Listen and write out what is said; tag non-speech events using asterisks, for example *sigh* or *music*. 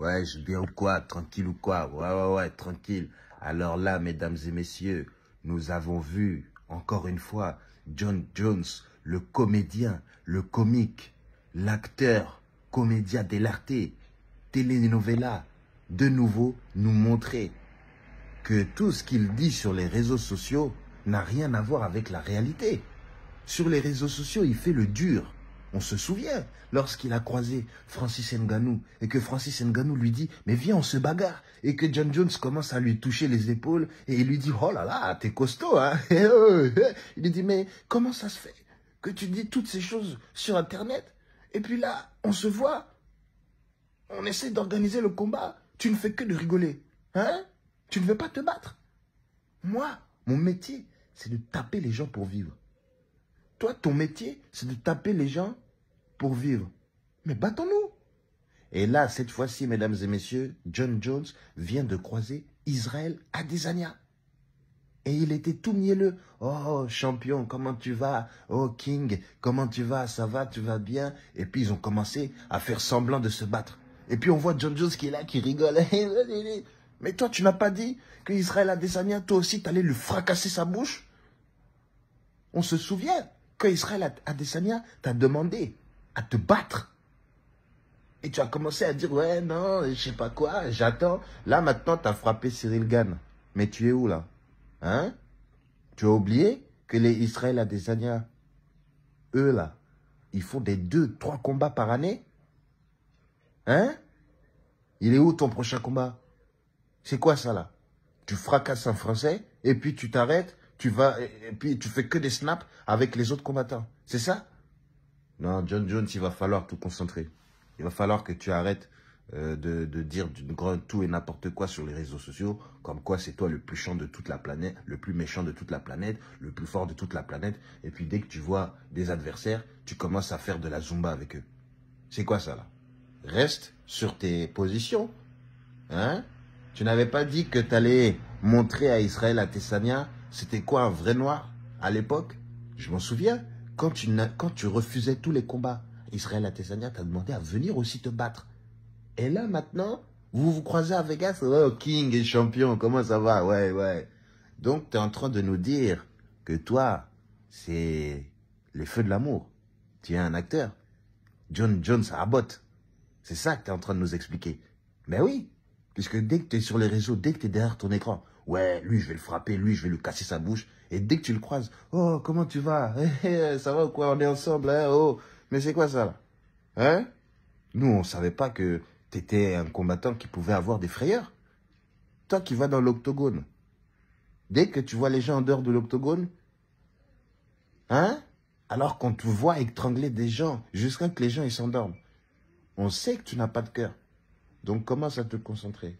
Ouais, je dis ou quoi Tranquille ou quoi Ouais, ouais, ouais, tranquille. Alors là, mesdames et messieurs, nous avons vu, encore une fois, John Jones, le comédien, le comique, l'acteur, comédia dell'arte, telenovela, de nouveau nous montrer que tout ce qu'il dit sur les réseaux sociaux n'a rien à voir avec la réalité. Sur les réseaux sociaux, il fait le dur. On se souvient lorsqu'il a croisé Francis Nganou et que Francis Nganou lui dit « Mais viens, on se bagarre !» et que John Jones commence à lui toucher les épaules et il lui dit « Oh là là, t'es costaud hein !» Il lui dit « Mais comment ça se fait que tu dis toutes ces choses sur Internet et puis là, on se voit, on essaie d'organiser le combat, tu ne fais que de rigoler. Hein Tu ne veux pas te battre Moi, mon métier, c'est de taper les gens pour vivre. Toi, ton métier, c'est de taper les gens pour vivre. Mais battons-nous. Et là, cette fois-ci, mesdames et messieurs, John Jones vient de croiser Israël Adesanya. Et il était tout mielleux. Oh, champion, comment tu vas Oh, King, comment tu vas Ça va, tu vas bien Et puis, ils ont commencé à faire semblant de se battre. Et puis, on voit John Jones qui est là, qui rigole. *laughs* Mais toi, tu n'as pas dit qu'Israël Israël Adesanya, toi aussi, t'allais lui fracasser sa bouche On se souvient quand Israël Adesanya t'a demandé à te battre, et tu as commencé à dire, ouais, non, je sais pas quoi, j'attends. Là, maintenant, tu as frappé Cyril Gann. Mais tu es où, là Hein Tu as oublié que les Israël Adesanya, eux, là, ils font des deux, trois combats par année Hein Il est où ton prochain combat C'est quoi ça, là Tu fracasses un Français et puis tu t'arrêtes tu vas, et puis tu fais que des snaps avec les autres combattants. C'est ça Non, John Jones, il va falloir tout concentrer. Il va falloir que tu arrêtes euh, de, dire d'une grande tout et n'importe quoi sur les réseaux sociaux, comme quoi c'est toi le plus chiant de toute la planète, le plus méchant de toute la planète, le plus fort de toute la planète. Et puis dès que tu vois des adversaires, tu commences à faire de la zumba avec eux. C'est quoi ça là Reste sur tes positions. Hein tu n'avais pas dit que tu allais montrer à Israël à Tessania c'était quoi un vrai noir à l'époque Je m'en souviens. Quand tu, refusais tous les combats, Israël Atesania t'a demandé à venir aussi te battre. Et là, maintenant, vous vous croisez à Vegas, oh, King et champion, comment ça va Ouais, ouais. Donc, tu es en train de nous dire que toi, c'est les feux de l'amour. Tu es un acteur. John Jones Abbott. C'est ça que tu es en train de nous expliquer. Mais ben oui, puisque dès que tu es sur les réseaux, dès que tu es derrière ton écran, ouais, lui, je vais le frapper, lui, je vais lui casser sa bouche. Et dès que tu le croises, oh, comment tu vas *laughs* eh, eh, Ça va ou quoi On est ensemble, hein Oh, mais c'est quoi ça, là Hein Nous, on savait pas que tu étais un combattant qui pouvait avoir des frayeurs. Toi qui vas dans l'octogone, dès que tu vois les gens en dehors de l'octogone, hein Alors qu'on te voit étrangler des gens jusqu'à ce que les gens ils s'endorment. On sait que tu n'as pas de cœur. Donc commence à te concentrer.